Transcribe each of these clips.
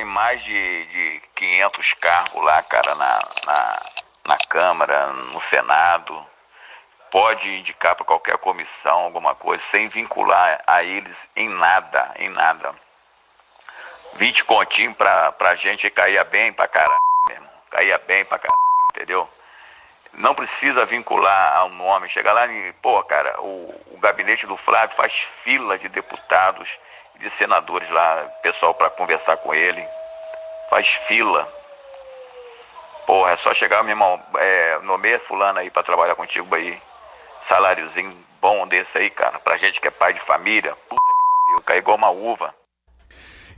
tem mais de, de 500 cargos lá, cara, na, na, na Câmara, no Senado. Pode indicar para qualquer comissão alguma coisa, sem vincular a eles em nada, em nada. 20 continhos pra, pra gente caía bem pra caralho mesmo. Caía bem pra caralho, entendeu? Não precisa vincular ao nome. chega lá e, pô, cara, o, o gabinete do Flávio faz fila de deputados de senadores lá, pessoal para conversar com ele. Faz fila. Porra, é só chegar, meu irmão, é, nomeia fulano aí para trabalhar contigo aí. Saláriozinho bom desse aí, cara. Pra gente que é pai de família, puta que pariu, cai é igual uma uva.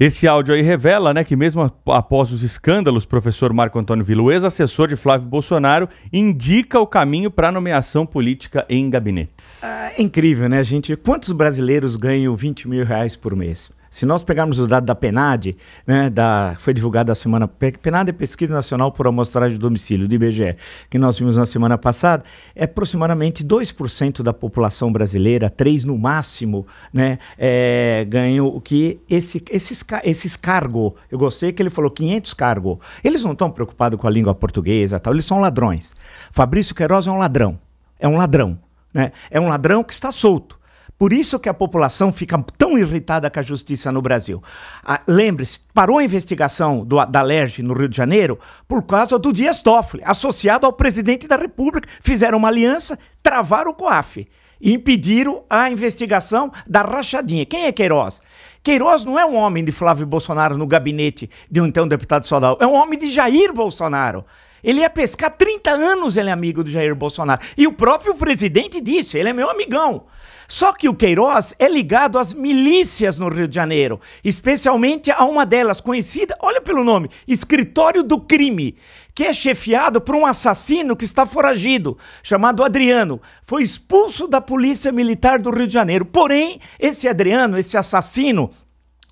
Esse áudio aí revela né, que, mesmo após os escândalos, professor Marco Antônio Vila, ex-assessor de Flávio Bolsonaro, indica o caminho para nomeação política em gabinetes. Ah, é incrível, né, gente? Quantos brasileiros ganham 20 mil reais por mês? Se nós pegarmos o dado da PENAD, né, da, foi divulgado a semana. PENAD é Pesquisa Nacional por Amostragem de Domicílio, do IBGE, que nós vimos na semana passada, é aproximadamente 2% da população brasileira, 3% no máximo, né, é, ganham o que esse, esses, esses cargos. Eu gostei que ele falou 500 cargos. Eles não estão preocupados com a língua portuguesa, tal, eles são ladrões. Fabrício Queiroz é um ladrão. É um ladrão. Né? É um ladrão que está solto. Por isso que a população fica tão irritada com a justiça no Brasil. Ah, Lembre-se, parou a investigação do, da LERJ no Rio de Janeiro por causa do Dias Toffoli, associado ao presidente da República. Fizeram uma aliança, travaram o COAF e impediram a investigação da rachadinha. Quem é Queiroz? Queiroz não é um homem de Flávio Bolsonaro no gabinete de um então deputado estadual, é um homem de Jair Bolsonaro. Ele ia pescar 30 anos, ele é amigo do Jair Bolsonaro. E o próprio presidente disse: ele é meu amigão. Só que o Queiroz é ligado às milícias no Rio de Janeiro, especialmente a uma delas conhecida, olha pelo nome, Escritório do Crime, que é chefiado por um assassino que está foragido, chamado Adriano. Foi expulso da Polícia Militar do Rio de Janeiro. Porém, esse Adriano, esse assassino,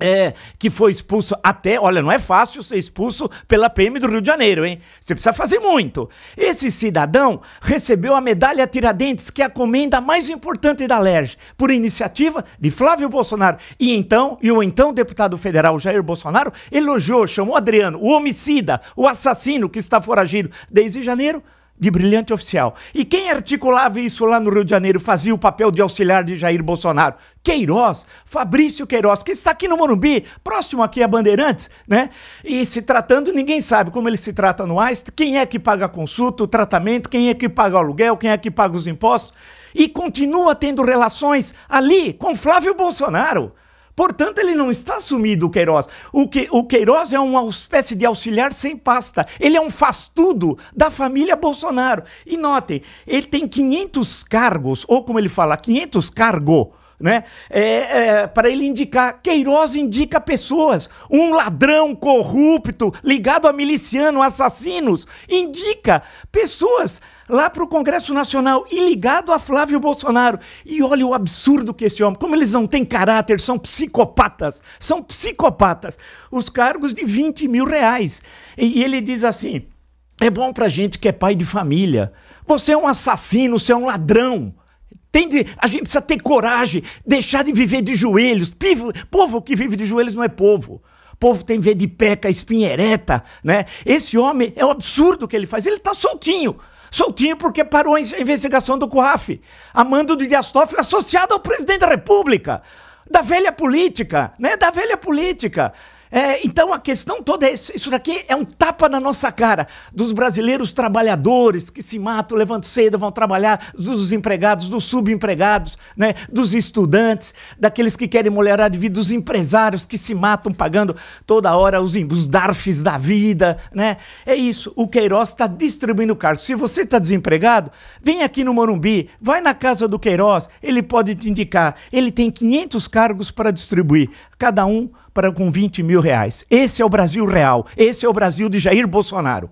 é, que foi expulso até, olha, não é fácil ser expulso pela PM do Rio de Janeiro, hein? Você precisa fazer muito. Esse cidadão recebeu a medalha Tiradentes, que é a comenda mais importante da LERJ, por iniciativa de Flávio Bolsonaro. E então, e o então deputado federal Jair Bolsonaro elogiou, chamou Adriano, o homicida, o assassino que está foragido desde janeiro, de brilhante oficial. E quem articulava isso lá no Rio de Janeiro fazia o papel de auxiliar de Jair Bolsonaro? Queiroz, Fabrício Queiroz, que está aqui no Morumbi, próximo aqui a Bandeirantes, né? E se tratando, ninguém sabe como ele se trata no AIST, quem é que paga a consulta, o tratamento, quem é que paga o aluguel, quem é que paga os impostos. E continua tendo relações ali com Flávio Bolsonaro. Portanto, ele não está sumido, o Queiroz. O, que, o Queiroz é uma espécie de auxiliar sem pasta. Ele é um faz-tudo da família Bolsonaro. E notem, ele tem 500 cargos, ou como ele fala, 500 cargos né? É, é, para ele indicar. Queiroz indica pessoas. Um ladrão corrupto, ligado a miliciano, assassinos, indica pessoas lá para o Congresso Nacional e ligado a Flávio Bolsonaro. E olha o absurdo que esse homem, como eles não têm caráter, são psicopatas, são psicopatas. Os cargos de 20 mil reais. E, e ele diz assim: é bom para gente que é pai de família. Você é um assassino, você é um ladrão. Tem de, a gente precisa ter coragem, deixar de viver de joelhos. Pivo, povo que vive de joelhos não é povo. Povo tem ver de peca, espinha ereta, né? Esse homem é um absurdo o que ele faz. Ele está soltinho. Soltinho porque parou a investigação do COAF, a mando de Dias Toffoli, associado ao presidente da República, da velha política, né? Da velha política. É, então a questão toda é isso. Isso daqui é um tapa na nossa cara dos brasileiros trabalhadores que se matam, levantam cedo, vão trabalhar, dos empregados, dos subempregados, né, dos estudantes, daqueles que querem melhorar de vida, dos empresários que se matam pagando toda hora os, os DARFs da vida. Né? É isso. O Queiroz está distribuindo cargos. Se você está desempregado, vem aqui no Morumbi, vai na casa do Queiroz, ele pode te indicar. Ele tem 500 cargos para distribuir, cada um para com 20 mil reais. Esse é o Brasil real. Esse é o Brasil de Jair Bolsonaro.